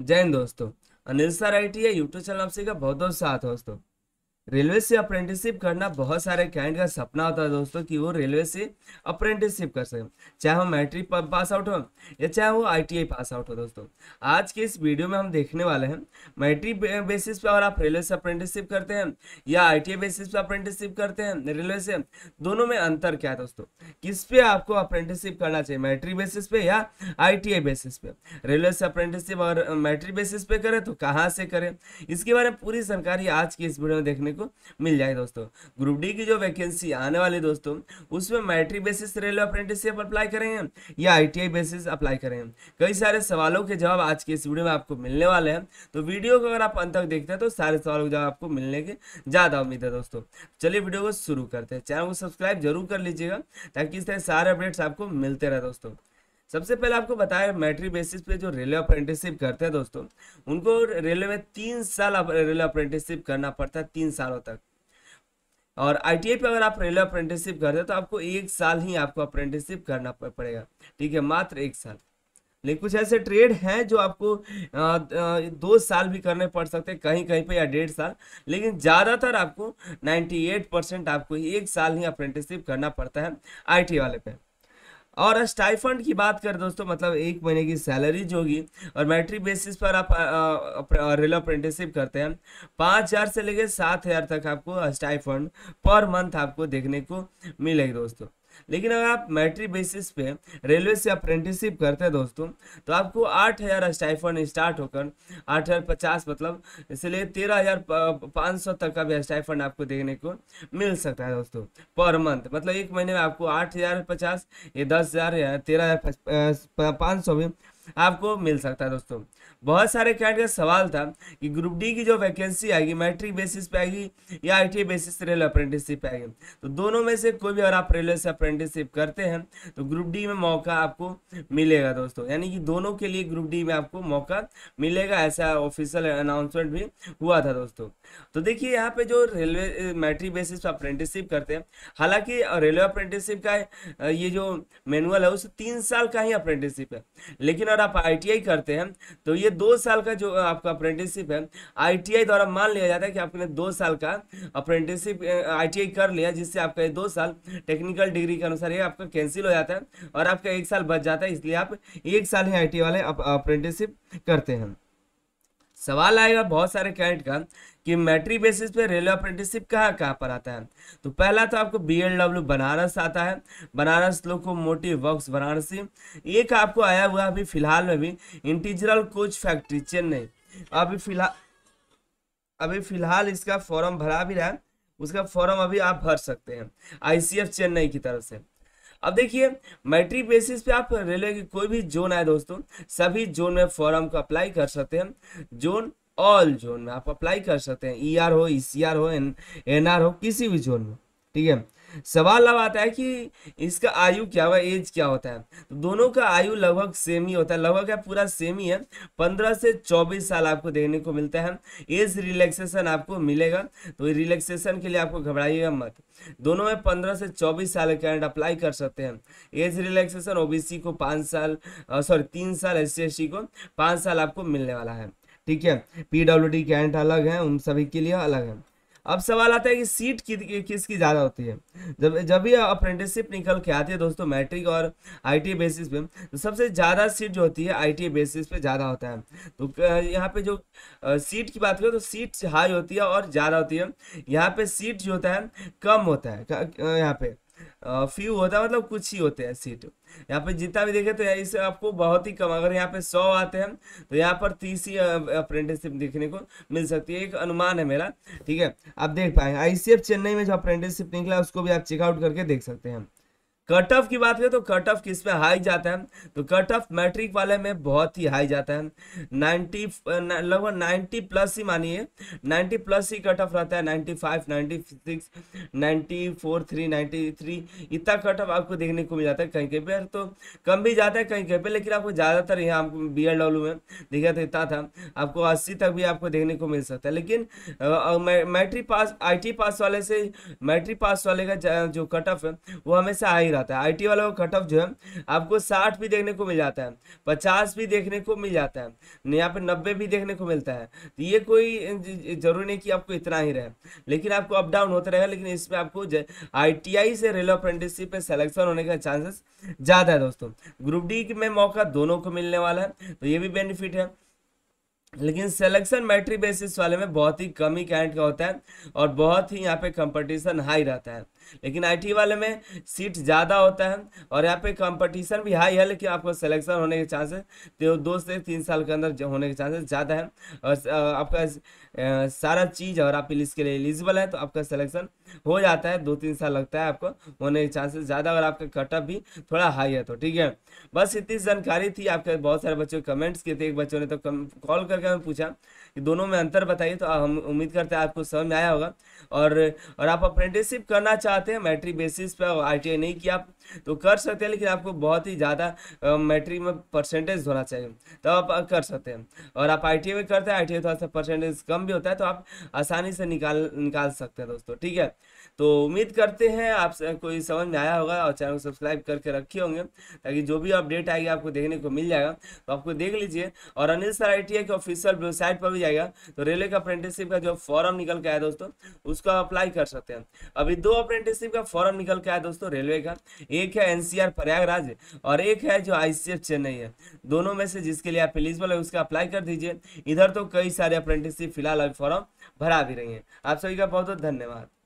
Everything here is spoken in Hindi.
जय हिंद दोस्तों Anil sir I T YouTube channel आप सभी का बहुत बहुत साथ दोस्तों रेलवे से अप्रेंटिसशिप करना बहुत सारे कैंड का सपना होता है दोस्तों कि वो रेलवे से अप्रेंटिसशिप कर सकें चाहे वो मैट्रिक पास आउट हो या चाहे वो आईटीआई पास आउट हो दोस्तों आज के इस वीडियो में हम देखने वाले हैं मैट्रिक बेसिस पर अगर आप रेलवे से अप्रेंटिसशिप करते हैं या आई बेसिस पर अप्रेंटिसशिप करते हैं रेलवे से दोनों में अंतर क्या है दोस्तों किस पे आपको अप्रेंटिसशिप करना चाहिए मैट्रिक बेसिस पे या आई बेसिस पे रेलवे से अप्रेंटिसशिप और मैट्रिक बेसिस पे करें तो कहाँ से करें इसके बारे में पूरी जानकारी आज की इस वीडियो में देखने को मिल जाए दोस्तों ग्रुप डी की जो वैकेंसी आने वाली दोस्तों उसमें matric basis railway apprenticeship apply करें हैं या आईटीआई बेसिस अप्लाई करें हैं कई सारे सवालों के जवाब आज के इस वीडियो में आपको मिलने वाले हैं तो वीडियो को अगर आप अंत तक देखते हैं तो सारे सवालों के जवाब आपको मिलने की ज़्यादा उम्मीद है दोस्तों चलिए वीडियो को शुरू करते हैं चैनल को सब्सक्राइब जरूर कर लीजिएगा ताकि इस तरह सारे अपडेट्स आपको मिलते रहे दोस्तों सबसे पहले आपको बताया मैट्रिक बेसिस पे जो रेलवे अप्रेंटिसशिप करते हैं दोस्तों उनको रेलवे में तीन साल रेलवे अप्रेंटिसशिप करना पड़ता है तीन सालों तक और आई पे अगर आप रेलवे अप्रेंटिसशिप करते हैं तो आपको एक साल ही आपको अप्रेंटिसशिप करना पड़ेगा ठीक है मात्र एक साल लेकिन कुछ ऐसे ट्रेड हैं जो आपको दो साल भी करने पड़ सकते हैं कहीं कहीं पे या डेढ़ साल लेकिन ज़्यादातर आपको 98 परसेंट आपको एक साल ही अप्रेंटिसशिप करना पड़ता है आईटी वाले पे और स्टाइफंड की बात करें दोस्तों मतलब एक महीने की सैलरी जो होगी और मैट्रिक बेसिस पर आप रेल अप्रेंटिसिप करते हैं पाँच हज़ार से लेकर सात हज़ार तक आपको स्टाइफंड पर मंथ आपको देखने को मिलेगी दोस्तों लेकिन अगर आप मैट्रिक बेसिस पे रेलवे से अप्रेंटिसशिप करते हैं दोस्तों तो आपको आठ हज़ार स्टाइफन स्टार्ट होकर आठ हज़ार पचास मतलब इसलिए तेरह हज़ार पाँच सौ तक का भी स्टाइफन आपको देखने को मिल सकता है दोस्तों पर मंथ मतलब एक महीने में आपको आठ हज़ार पचास ये दस हज़ार या तेरह हज़ार पाँच सौ भी आपको मिल सकता है दोस्तों बहुत सारे कैंड का सवाल था कि ग्रुप डी की जो वैकेंसी आएगी मैट्रिक बेसिस पे आएगी या आई बेसिस रेलवे अप्रेंटिसशिप पे आएगी तो दोनों में से कोई भी अगर आप रेलवे से अप्रेंटिसशिप करते हैं तो ग्रुप डी में मौका आपको मिलेगा दोस्तों यानी कि दोनों के लिए ग्रुप डी में आपको मौका मिलेगा ऐसा ऑफिशियल अनाउंसमेंट भी हुआ था दोस्तों तो देखिए यहाँ पे जो रेलवे मैट्रिक बेसिस पर अप्रेंटिसशिप करते हैं हालांकि रेलवे अप्रेंटिसशिप का ये जो मैनुअल है उस तीन साल का ही अप्रेंटिसशिप है लेकिन अगर आप आई करते हैं तो ये दो साल का जो आपका अप्रेंटिसशिप है आई द्वारा मान लिया जाता है कि आपने दो साल का अप्रेंटिसशिप आई कर लिया जिससे आपका ये दो साल टेक्निकल डिग्री के अनुसार ये आपका कैंसिल हो जाता है और आपका एक साल बच जाता है इसलिए आप एक साल ही आई वाले अप्रेंटिसशिप करते हैं सवाल आएगा बहुत सारे क्लाइंट का कि मैट्रिक बेसिस पे रेलवे अप्रेंटिसशिप कहाँ कहाँ पर आता है तो पहला तो आपको बी एल डब्ल्यू बनारस आता है Banaras locomotive works Varanasi एक आपको आया हुआ अभी फिलहाल में भी इंटीजरल कोच फैक्ट्री चेन्नई अभी फिलहाल अभी फिलहाल इसका फॉर्म भरा भी रहा है उसका फॉर्म अभी आप भर सकते हैं आई चेन्नई की तरफ से अब देखिए मैट्रिक बेसिस पे आप रेलवे की कोई भी जोन आए दोस्तों सभी जोन में फॉर्म को अप्लाई कर सकते हैं जोन ऑल जोन में आप अप्लाई कर सकते हैं ई e हो ई e हो एन आर हो किसी भी जोन में ठीक है सवाल अब आता है कि इसका आयु क्या हुआ एज क्या होता है तो दोनों का आयु लगभग सेम ही होता है लगभग है पूरा सेम ही है पंद्रह से चौबीस साल आपको देखने को मिलता है एज रिलैक्सेशन आपको मिलेगा तो रिलैक्सेशन के लिए आपको घबराइएगा मत दोनों में पंद्रह से चौबीस साल एंड अप्लाई कर सकते हैं एज रिलैक्सेशन ओ को पाँच साल सॉरी तीन साल एस सी को पाँच साल आपको मिलने वाला है ठीक है पी डब्ल्यू डी कैंट अलग है उन सभी के लिए अलग है अब सवाल आता है कि सीट कि, किसकी ज़्यादा होती है जब जब भी अप्रेंटिसशिप निकल के आती है दोस्तों मैट्रिक और आई बेसिस पे तो सबसे ज़्यादा सीट जो होती है आई बेसिस पे ज़्यादा होता है तो यहाँ पे जो सीट की बात करें तो सीट हाई होती है और ज़्यादा होती है यहाँ पे सीट जो होता है कम होता है यहाँ पे फ्यू होता है मतलब कुछ ही होते हैं सीट तो। यहाँ पे जितना भी देखे तो इसे आपको बहुत ही कम अगर यहाँ पे सौ आते हैं तो यहाँ पर तीस ही अप्रेंटिसशिप देखने को मिल सकती है एक अनुमान है मेरा ठीक है आप देख पाए आईसीएफ चेन्नई में जो अप्रेंटिसशिप निकला उसको भी आप चेकआउट करके देख सकते हैं कट ऑफ की बात करें तो कट ऑफ किस पे हाई जाता है तो कट ऑफ मैट्रिक वाले में बहुत ही हाई जाता है नाइन्टी लगभग नाइन्टी प्लस ही मानिए नाइन्टी प्लस ही कट ऑफ रहता है ninety ninety five six ninety four three ninety three इतना कट ऑफ आपको देखने को मिल जाता है कहीं कहीं पर तो कम भी जाता है कहीं कहीं पर लेकिन आपको ज़्यादातर यहाँ आपको बी एल डब्ल्यू में देखा तो इतना था आपको अस्सी तक भी आपको देखने को मिल सकता है लेकिन मैट्रिक पास आई पास वाले से मैट्रिक पास वाले का जो कट ऑफ है वो हमेशा हाई जाता है आईटी वालों का कट ऑफ जो है आपको साठ भी देखने को मिल जाता है पचास भी देखने को मिल जाता है यहाँ पे नब्बे भी देखने को मिलता है तो ये कोई जरूरी नहीं कि आपको इतना ही रहे लेकिन आपको अप डाउन होता रहेगा लेकिन इसमें आपको आई से रेलवे अप्रेंटिसशिप में सेलेक्शन होने का चांसेस ज़्यादा है दोस्तों ग्रुप डी में मौका दोनों को मिलने वाला है तो ये भी बेनिफिट है लेकिन सिलेक्शन मैट्रिक बेसिस वाले में बहुत ही कम ही कैंट का होता है और बहुत ही यहाँ पे कंपटीशन हाई रहता है लेकिन आईटी वाले में सीट ज़्यादा होता है और यहाँ पे कंपटीशन भी हाई है लेकिन आपको सिलेक्शन होने के चांसेस तो दो से तीन साल के अंदर होने के चांसेस ज़्यादा है और आपका सारा चीज़ और आप इसके लिए एलिजिबल है तो आपका सलेक्शन हो जाता है दो तीन साल लगता है आपको होने के चांसेस ज़्यादा और आपका कटअप भी थोड़ा हाई है तो ठीक है बस इतनी जानकारी थी आपके बहुत सारे बच्चों कमेंट्स किए थे एक बच्चों ने तो कॉल करके हमें पूछा दोनों में अंतर बताइए तो हम उम्मीद करते हैं आपको समझ में आया होगा और और आप अप्रेंटिसशिप करना चाहते हैं मैट्रिक बेसिस पर आई नहीं किया तो कर सकते हैं लेकिन आपको बहुत ही ज़्यादा मैट्रिक में परसेंटेज होना चाहिए तो आप कर सकते हैं और आप आई में करते हैं आई थोड़ा सा परसेंटेज कम भी होता है तो आप आसानी से निकाल निकाल सकते हैं दोस्तों ठीक है तो उम्मीद करते हैं आप कोई समझ में आया होगा और चैनल को सब्सक्राइब करके रखे होंगे ताकि जो भी अपडेट आएगी आपको देखने को मिल जाएगा तो आपको देख लीजिए और अनिल सर आई के ऑफिशियल वेबसाइट पर भी जाएगा तो रेलवे का अप्रेंटिसशिप का जो फॉर्म निकल के आया दोस्तों उसका अप्लाई कर सकते हैं अभी दो अप्रेंटिसशिप का फॉर्म निकल के आया दोस्तों रेलवे का एक है एनसीआर प्रयागराज और एक है जो आईसीएफ चेन्नई है दोनों में से जिसके लिए आप एलिजिबल है उसका अप्लाई कर दीजिए इधर तो कई सारे अप्रेंटिसशिप फिलहाल अभी फॉर्म भरा भी रही है आप सभी का बहुत बहुत धन्यवाद